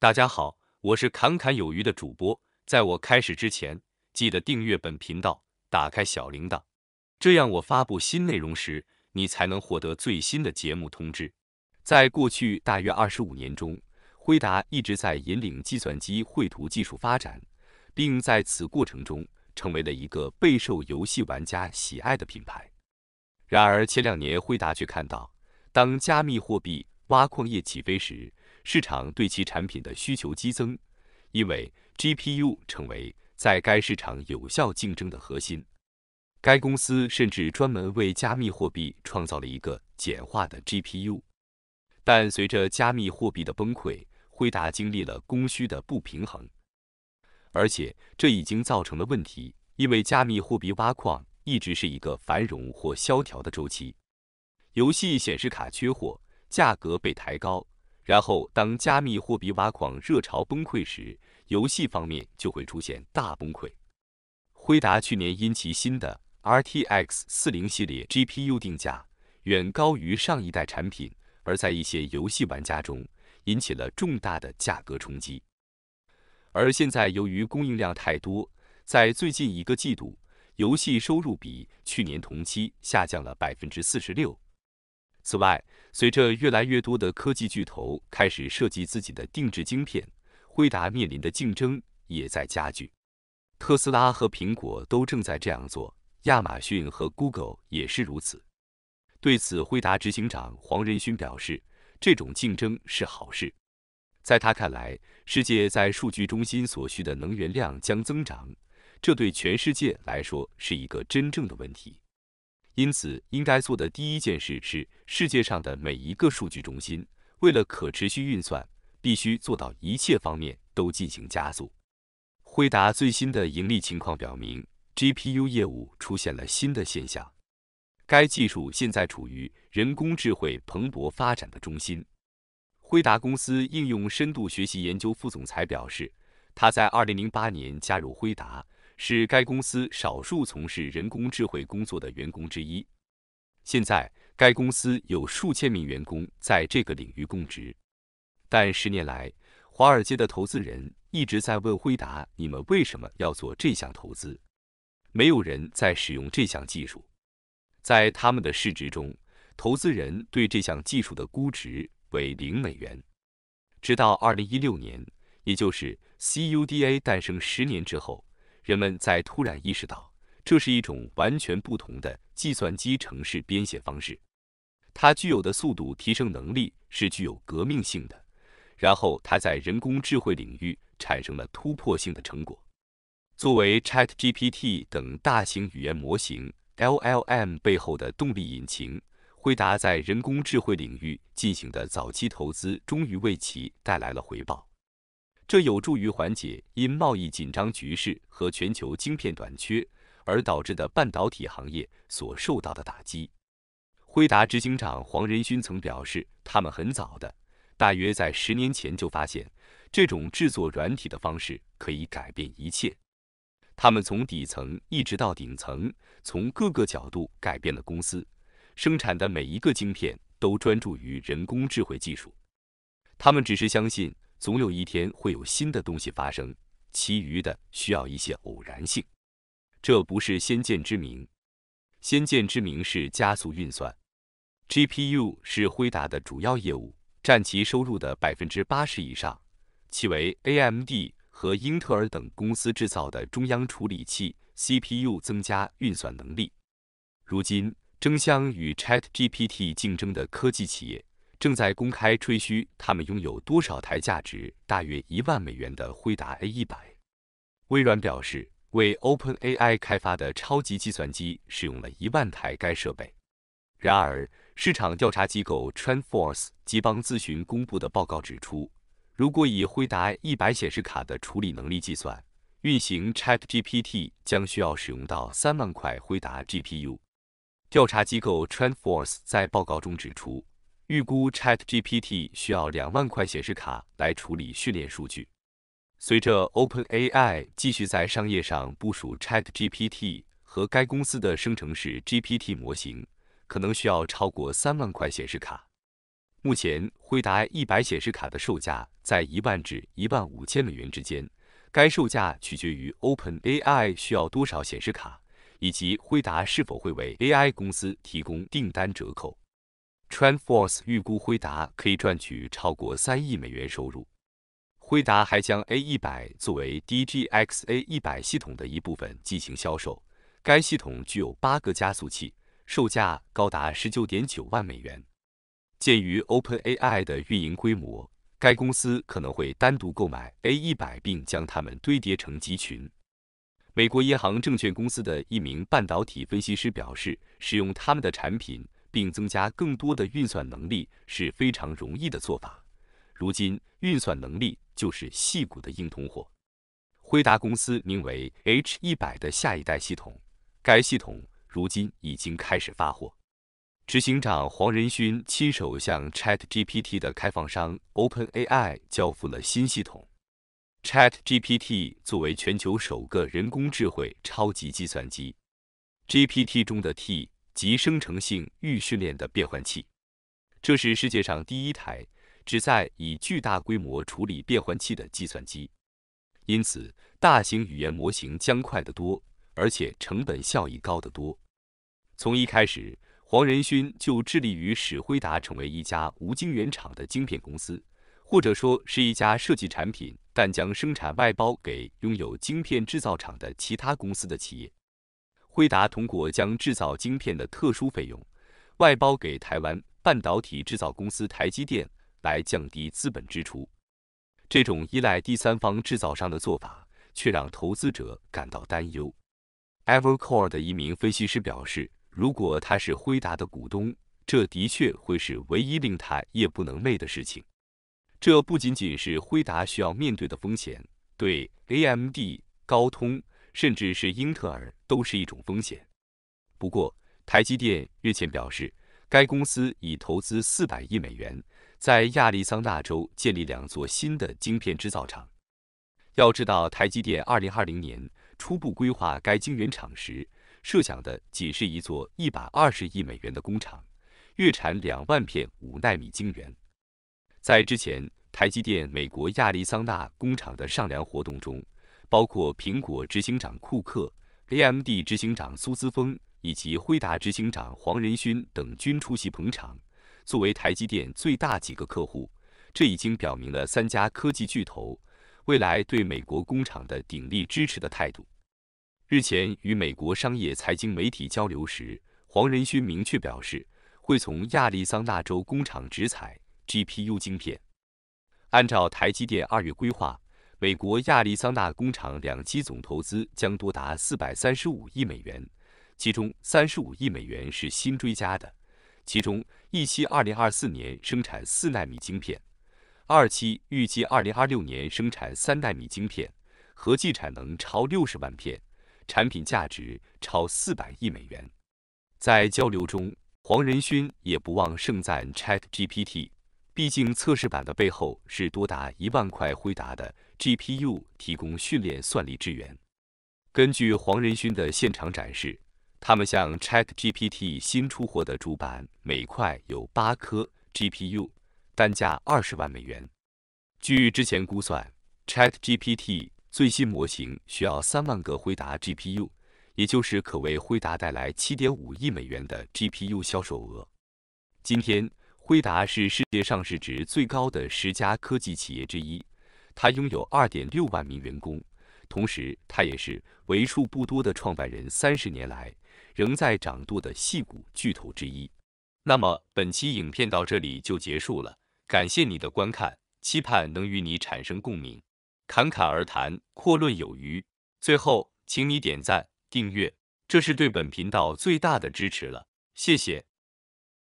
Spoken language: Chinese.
大家好，我是侃侃有余的主播。在我开始之前，记得订阅本频道，打开小铃铛，这样我发布新内容时，你才能获得最新的节目通知。在过去大约二十五年中，辉达一直在引领计算机绘图技术发展，并在此过程中成为了一个备受游戏玩家喜爱的品牌。然而，前两年辉达却看到，当加密货币挖矿业起飞时。市场对其产品的需求激增，因为 GPU 成为在该市场有效竞争的核心。该公司甚至专门为加密货币创造了一个简化的 GPU。但随着加密货币的崩溃，辉达经历了供需的不平衡，而且这已经造成了问题，因为加密货币挖矿一直是一个繁荣或萧条的周期。游戏显示卡缺货，价格被抬高。然后，当加密货币挖矿热潮崩溃时，游戏方面就会出现大崩溃。辉达去年因其新的 RTX 四零系列 GPU 定价远高于上一代产品，而在一些游戏玩家中引起了重大的价格冲击。而现在，由于供应量太多，在最近一个季度，游戏收入比去年同期下降了百分之四十六。此外，随着越来越多的科技巨头开始设计自己的定制晶片，辉达面临的竞争也在加剧。特斯拉和苹果都正在这样做，亚马逊和 Google 也是如此。对此，辉达执行长黄仁勋表示，这种竞争是好事。在他看来，世界在数据中心所需的能源量将增长，这对全世界来说是一个真正的问题。因此，应该做的第一件事是，世界上的每一个数据中心，为了可持续运算，必须做到一切方面都进行加速。辉达最新的盈利情况表明，GPU 业务出现了新的现象。该技术现在处于人工智能蓬勃发展的中心。辉达公司应用深度学习研究副总裁表示，他在2008年加入辉达。是该公司少数从事人工智慧工作的员工之一。现在，该公司有数千名员工在这个领域供职。但十年来，华尔街的投资人一直在问辉达：你们为什么要做这项投资？没有人在使用这项技术。在他们的市值中，投资人对这项技术的估值为零美元。直到2016年，也就是 CUDA 诞生十年之后。人们在突然意识到，这是一种完全不同的计算机程式编写方式，它具有的速度提升能力是具有革命性的。然后，它在人工智慧领域产生了突破性的成果。作为 ChatGPT 等大型语言模型 LLM 背后的动力引擎，惠达在人工智慧领域进行的早期投资，终于为其带来了回报。这有助于缓解因贸易紧张局势和全球晶片短缺而导致的半导体行业所受到的打击。辉达执行长黄仁勋曾表示，他们很早的，大约在十年前就发现，这种制作软体的方式可以改变一切。他们从底层一直到顶层，从各个角度改变了公司生产的每一个晶片，都专注于人工智慧技术。他们只是相信。总有一天会有新的东西发生，其余的需要一些偶然性。这不是先见之明，先见之明是加速运算。G P U 是辉达的主要业务，占其收入的百分之八十以上。其为 A M D 和英特尔等公司制造的中央处理器 C P U 增加运算能力。如今，争相与 Chat G P T 竞争的科技企业。正在公开吹嘘他们拥有多少台价值大约一万美元的辉达 A 一百。微软表示，为 OpenAI 开发的超级计算机使用了一万台该设备。然而，市场调查机构 TrendForce 即邦咨询公布的报告指出，如果以辉达一百显示卡的处理能力计算，运行 ChatGPT 将需要使用到三万块辉达 GPU。调查机构 TrendForce 在报告中指出。预估 Chat GPT 需要两万块显示卡来处理训练数据。随着 OpenAI 继续在商业上部署 Chat GPT 和该公司的生成式 GPT 模型，可能需要超过三万块显示卡。目前，辉达一百显示卡的售价在一万至一万五千美元之间。该售价取决于 OpenAI 需要多少显示卡，以及辉达是否会为 AI 公司提供订单折扣。t r a n d f o r c e 预估辉达可以赚取超过三亿美元收入。辉达还将 A100 作为 DGX A100 系统的一部分进行销售，该系统具有八个加速器，售价高达十九点九万美元。鉴于 OpenAI 的运营规模，该公司可能会单独购买 A100 并将它们堆叠成集群。美国银行证券公司的一名半导体分析师表示，使用他们的产品。并增加更多的运算能力是非常容易的做法。如今，运算能力就是细骨的硬通货。辉达公司名为 H 一百的下一代系统，该系统如今已经开始发货。执行长黄仁勋亲手向 Chat GPT 的开放商 OpenAI 交付了新系统。Chat GPT 作为全球首个人工智慧超级计算机，GPT 中的 T。及生成性预训练的变换器，这是世界上第一台旨在以巨大规模处理变换器的计算机。因此，大型语言模型将快得多，而且成本效益高得多。从一开始，黄仁勋就致力于使辉达成为一家无晶圆厂的晶片公司，或者说是一家设计产品但将生产外包给拥有晶片制造厂的其他公司的企业。辉达通过将制造晶片的特殊费用外包给台湾半导体制造公司台积电来降低资本支出。这种依赖第三方制造商的做法却让投资者感到担忧。Evercore 的一名分析师表示：“如果他是辉达的股东，这的确会是唯一令他夜不能寐的事情。”这不仅仅是辉达需要面对的风险，对 AMD、高通。甚至是英特尔都是一种风险。不过，台积电日前表示，该公司已投资四百亿美元在亚利桑那州建立两座新的晶片制造厂。要知道，台积电二零二零年初步规划该晶圆厂时，设想的仅是一座一百二十亿美元的工厂，月产两万片五纳米晶圆。在之前台积电美国亚利桑那工厂的上梁活动中。包括苹果执行长库克、AMD 执行长苏姿峰以及辉达执行长黄仁勋等均出席捧场。作为台积电最大几个客户，这已经表明了三家科技巨头未来对美国工厂的鼎力支持的态度。日前与美国商业财经媒体交流时，黄仁勋明确表示会从亚利桑那州工厂直采 GPU 晶片。按照台积电二月规划。美国亚利桑那工厂两期总投资将多达四百三十五亿美元，其中三十五亿美元是新追加的。其中一期二零二四年生产四纳米晶片，二期预计二零二六年生产三纳米晶片，合计产能超六十万片，产品价值超四百亿美元。在交流中，黄仁勋也不忘盛赞 Chat GPT，毕竟测试版的背后是多达一万块辉答的。GPU 提供训练算力支援。根据黄仁勋的现场展示，他们向 ChatGPT 新出货的主板每块有八颗 GPU，单价二十万美元。据之前估算，ChatGPT 最新模型需要三万个辉达 GPU，也就是可为辉达带来七点五亿美元的 GPU 销售额。今天，辉达是世界上市值最高的十家科技企业之一。他拥有二点六万名员工，同时他也是为数不多的创办人，三十年来仍在掌舵的戏骨巨头之一。那么本期影片到这里就结束了，感谢你的观看，期盼能与你产生共鸣。侃侃而谈，阔论有余。最后，请你点赞、订阅，这是对本频道最大的支持了，谢谢。